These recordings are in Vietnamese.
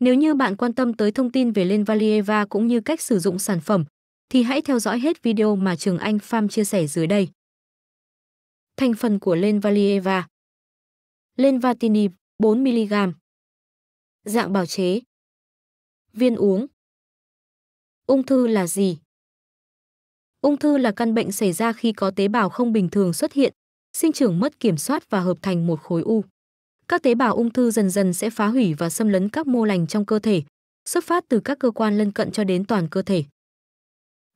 Nếu như bạn quan tâm tới thông tin về Len Valieva cũng như cách sử dụng sản phẩm, thì hãy theo dõi hết video mà Trường Anh Farm chia sẻ dưới đây. Thành phần của Len Valieva Lenvatini 4mg Dạng bào chế Viên uống Ung thư là gì? Ung thư là căn bệnh xảy ra khi có tế bào không bình thường xuất hiện, sinh trưởng mất kiểm soát và hợp thành một khối u các tế bào ung thư dần dần sẽ phá hủy và xâm lấn các mô lành trong cơ thể, xuất phát từ các cơ quan lân cận cho đến toàn cơ thể.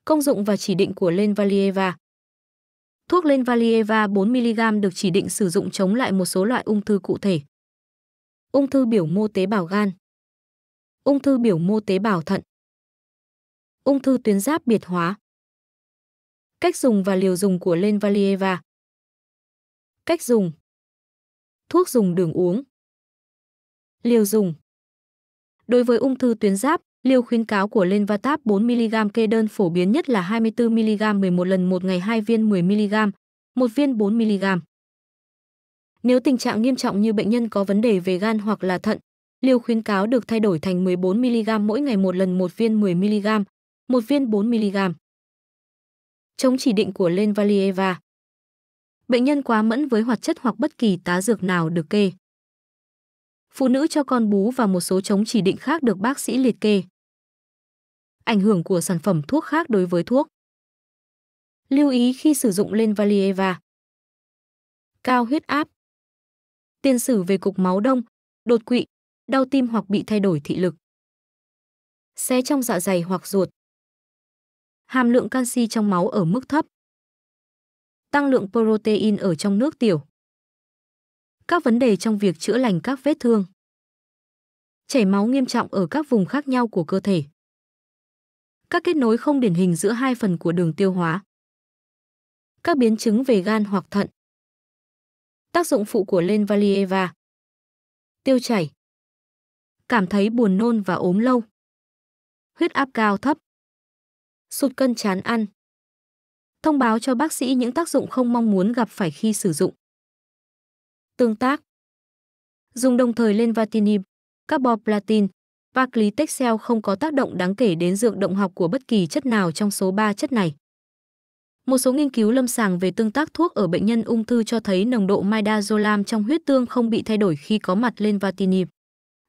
Công dụng và chỉ định của Lenvalieva Thuốc Lenvalieva 4mg được chỉ định sử dụng chống lại một số loại ung thư cụ thể. Ung thư biểu mô tế bào gan Ung thư biểu mô tế bào thận Ung thư tuyến giáp biệt hóa Cách dùng và liều dùng của Lenvalieva Cách dùng thuốc dùng đường uống. Liều dùng Đối với ung thư tuyến giáp, liều khuyến cáo của Lenvatab 4mg kê đơn phổ biến nhất là 24mg 11 lần một ngày 2 viên 10mg, một viên 4mg. Nếu tình trạng nghiêm trọng như bệnh nhân có vấn đề về gan hoặc là thận, liều khuyến cáo được thay đổi thành 14mg mỗi ngày một lần một viên 10mg, một viên 4mg. Chống chỉ định của Lenvalieva bệnh nhân quá mẫn với hoạt chất hoặc bất kỳ tá dược nào được kê. Phụ nữ cho con bú và một số chống chỉ định khác được bác sĩ liệt kê. Ảnh hưởng của sản phẩm thuốc khác đối với thuốc. Lưu ý khi sử dụng lên Valieva. Cao huyết áp. Tiền sử về cục máu đông, đột quỵ, đau tim hoặc bị thay đổi thị lực. Xé trong dạ dày hoặc ruột. Hàm lượng canxi trong máu ở mức thấp tăng lượng protein ở trong nước tiểu. Các vấn đề trong việc chữa lành các vết thương. Chảy máu nghiêm trọng ở các vùng khác nhau của cơ thể. Các kết nối không điển hình giữa hai phần của đường tiêu hóa. Các biến chứng về gan hoặc thận. Tác dụng phụ của Lenvalieva. Tiêu chảy. Cảm thấy buồn nôn và ốm lâu. Huyết áp cao thấp. Sụt cân chán ăn thông báo cho bác sĩ những tác dụng không mong muốn gặp phải khi sử dụng. Tương tác Dùng đồng thời lên vatinib, carboplatin, và clitexel không có tác động đáng kể đến dược động học của bất kỳ chất nào trong số 3 chất này. Một số nghiên cứu lâm sàng về tương tác thuốc ở bệnh nhân ung thư cho thấy nồng độ midazolam trong huyết tương không bị thay đổi khi có mặt lên vatinib.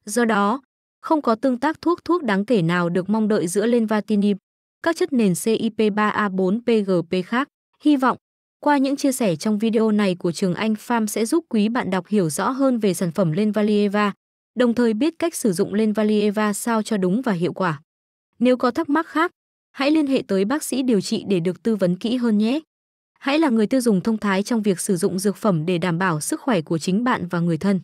Do đó, không có tương tác thuốc thuốc đáng kể nào được mong đợi giữa lên vatinib các chất nền cip 3 a 4 pgp khác. Hy vọng, qua những chia sẻ trong video này của Trường Anh Farm sẽ giúp quý bạn đọc hiểu rõ hơn về sản phẩm Lenvalieva, đồng thời biết cách sử dụng Lenvalieva sao cho đúng và hiệu quả. Nếu có thắc mắc khác, hãy liên hệ tới bác sĩ điều trị để được tư vấn kỹ hơn nhé. Hãy là người tiêu dùng thông thái trong việc sử dụng dược phẩm để đảm bảo sức khỏe của chính bạn và người thân.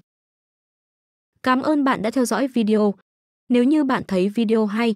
Cảm ơn bạn đã theo dõi video. Nếu như bạn thấy video hay,